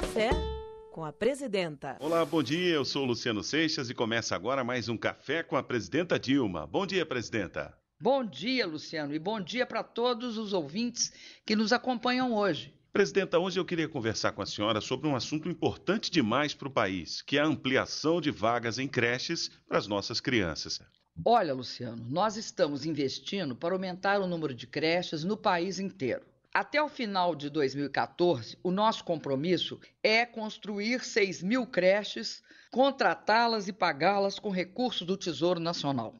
Café com a Presidenta. Olá, bom dia. Eu sou Luciano Seixas e começa agora mais um Café com a Presidenta Dilma. Bom dia, Presidenta. Bom dia, Luciano, e bom dia para todos os ouvintes que nos acompanham hoje. Presidenta, hoje eu queria conversar com a senhora sobre um assunto importante demais para o país, que é a ampliação de vagas em creches para as nossas crianças. Olha, Luciano, nós estamos investindo para aumentar o número de creches no país inteiro. Até o final de 2014, o nosso compromisso é construir 6 mil creches, contratá-las e pagá-las com recursos do Tesouro Nacional.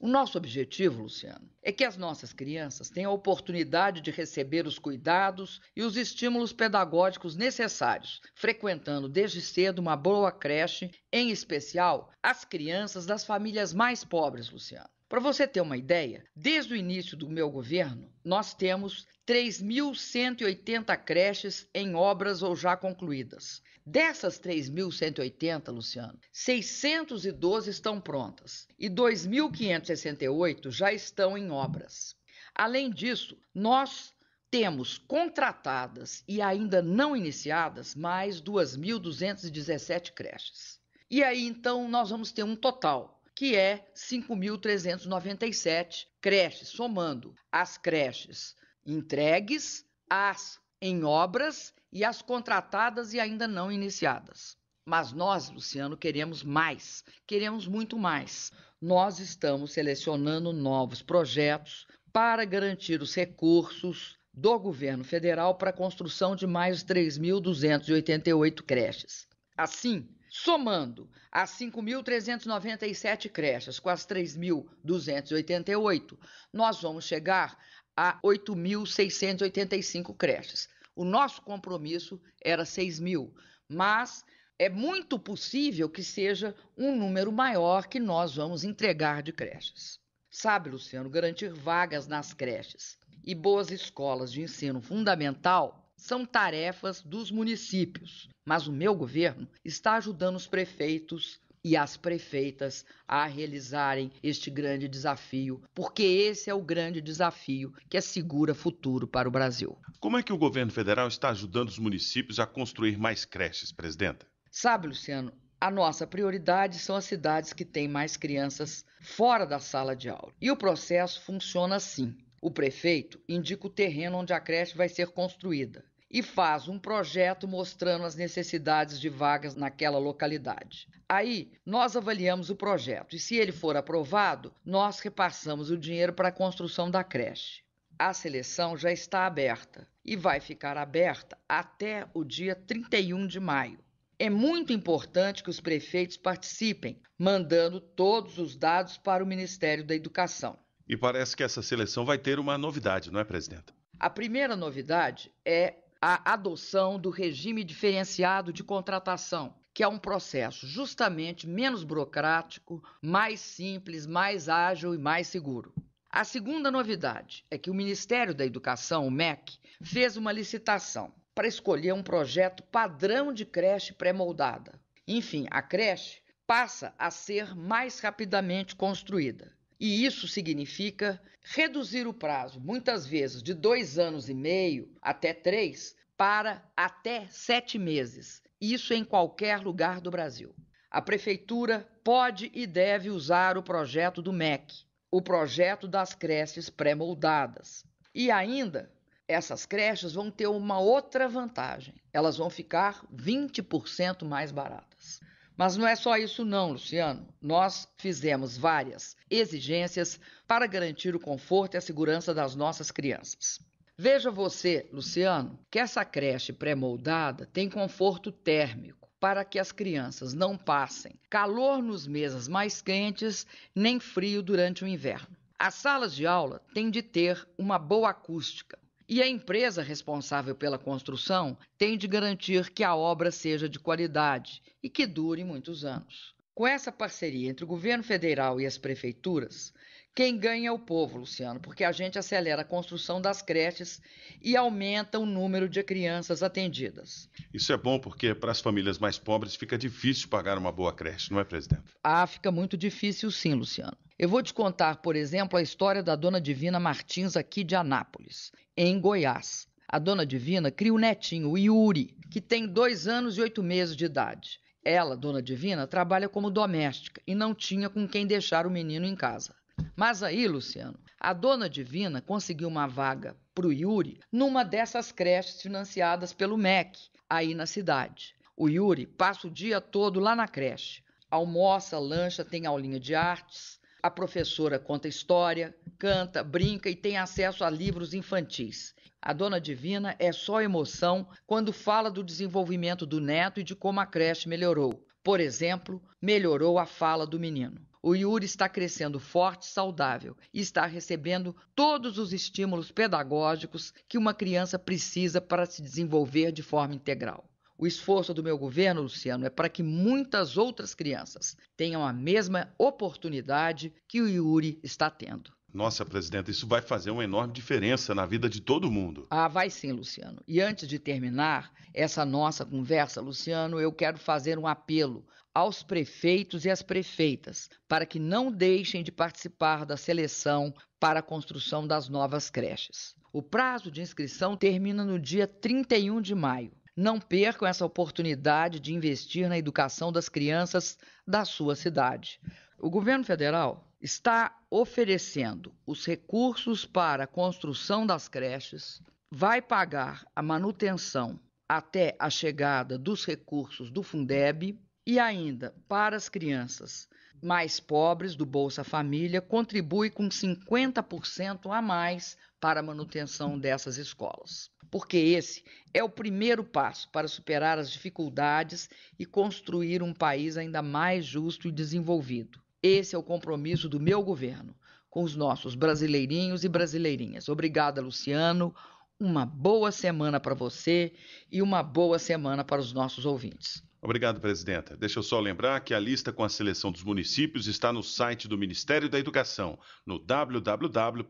O nosso objetivo, Luciano, é que as nossas crianças tenham a oportunidade de receber os cuidados e os estímulos pedagógicos necessários, frequentando desde cedo uma boa creche, em especial as crianças das famílias mais pobres, Luciano. Para você ter uma ideia, desde o início do meu governo, nós temos 3.180 creches em obras ou já concluídas. Dessas 3.180, Luciano, 612 estão prontas e 2.568 já estão em obras. Além disso, nós temos contratadas e ainda não iniciadas mais 2.217 creches. E aí então nós vamos ter um total que é 5.397 creches, somando as creches entregues, as em obras e as contratadas e ainda não iniciadas. Mas nós, Luciano, queremos mais, queremos muito mais. Nós estamos selecionando novos projetos para garantir os recursos do governo federal para a construção de mais 3.288 creches. Assim, Somando as 5.397 creches com as 3.288, nós vamos chegar a 8.685 creches. O nosso compromisso era 6.000, mas é muito possível que seja um número maior que nós vamos entregar de creches. Sabe, Luciano, garantir vagas nas creches e boas escolas de ensino fundamental são tarefas dos municípios, mas o meu governo está ajudando os prefeitos e as prefeitas a realizarem este grande desafio, porque esse é o grande desafio que assegura futuro para o Brasil. Como é que o governo federal está ajudando os municípios a construir mais creches, presidenta? Sabe, Luciano, a nossa prioridade são as cidades que têm mais crianças fora da sala de aula. E o processo funciona assim: o prefeito indica o terreno onde a creche vai ser construída e faz um projeto mostrando as necessidades de vagas naquela localidade. Aí, nós avaliamos o projeto e, se ele for aprovado, nós repassamos o dinheiro para a construção da creche. A seleção já está aberta e vai ficar aberta até o dia 31 de maio. É muito importante que os prefeitos participem, mandando todos os dados para o Ministério da Educação. E parece que essa seleção vai ter uma novidade, não é, presidenta? A primeira novidade é a adoção do regime diferenciado de contratação, que é um processo justamente menos burocrático, mais simples, mais ágil e mais seguro. A segunda novidade é que o Ministério da Educação, o MEC, fez uma licitação para escolher um projeto padrão de creche pré-moldada. Enfim, a creche passa a ser mais rapidamente construída. E isso significa reduzir o prazo, muitas vezes de dois anos e meio até três, para até sete meses. Isso em qualquer lugar do Brasil. A Prefeitura pode e deve usar o projeto do MEC, o projeto das creches pré-moldadas. E ainda, essas creches vão ter uma outra vantagem: elas vão ficar 20% mais baratas. Mas não é só isso, não, Luciano. Nós fizemos várias exigências para garantir o conforto e a segurança das nossas crianças. Veja você, Luciano, que essa creche pré-moldada tem conforto térmico para que as crianças não passem calor nos meses mais quentes nem frio durante o inverno. As salas de aula têm de ter uma boa acústica, e a empresa responsável pela construção tem de garantir que a obra seja de qualidade e que dure muitos anos. Com essa parceria entre o governo federal e as prefeituras, quem ganha é o povo, Luciano, porque a gente acelera a construção das creches e aumenta o número de crianças atendidas. Isso é bom porque para as famílias mais pobres fica difícil pagar uma boa creche, não é, presidente? Ah, fica muito difícil sim, Luciano. Eu vou te contar, por exemplo, a história da Dona Divina Martins aqui de Anápolis, em Goiás. A Dona Divina cria o um netinho, o Yuri, que tem dois anos e oito meses de idade. Ela, Dona Divina, trabalha como doméstica e não tinha com quem deixar o menino em casa. Mas aí, Luciano, a Dona Divina conseguiu uma vaga para o Yuri numa dessas creches financiadas pelo MEC, aí na cidade. O Yuri passa o dia todo lá na creche. Almoça, lancha, tem aulinha de artes, a professora conta história, canta, brinca e tem acesso a livros infantis. A dona Divina é só emoção quando fala do desenvolvimento do neto e de como a creche melhorou. Por exemplo, melhorou a fala do menino. O Yuri está crescendo forte, saudável e está recebendo todos os estímulos pedagógicos que uma criança precisa para se desenvolver de forma integral. O esforço do meu governo, Luciano, é para que muitas outras crianças tenham a mesma oportunidade que o Yuri está tendo. Nossa, presidenta, isso vai fazer uma enorme diferença na vida de todo mundo. Ah, vai sim, Luciano. E antes de terminar essa nossa conversa, Luciano, eu quero fazer um apelo aos prefeitos e às prefeitas para que não deixem de participar da seleção para a construção das novas creches. O prazo de inscrição termina no dia 31 de maio. Não percam essa oportunidade de investir na educação das crianças da sua cidade. O governo federal está oferecendo os recursos para a construção das creches, vai pagar a manutenção até a chegada dos recursos do Fundeb e ainda para as crianças mais pobres do Bolsa Família contribui com 50% a mais para a manutenção dessas escolas porque esse é o primeiro passo para superar as dificuldades e construir um país ainda mais justo e desenvolvido. Esse é o compromisso do meu governo com os nossos brasileirinhos e brasileirinhas. Obrigada, Luciano. Uma boa semana para você e uma boa semana para os nossos ouvintes. Obrigado, presidenta. Deixa eu só lembrar que a lista com a seleção dos municípios está no site do Ministério da Educação, no www.mec.gov.br.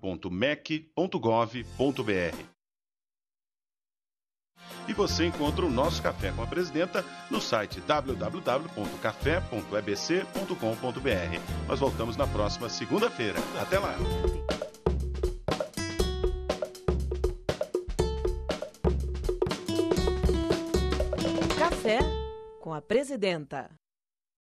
E você encontra o nosso Café com a Presidenta no site www.café.ebc.com.br. Nós voltamos na próxima segunda-feira. Até lá! Café com a Presidenta.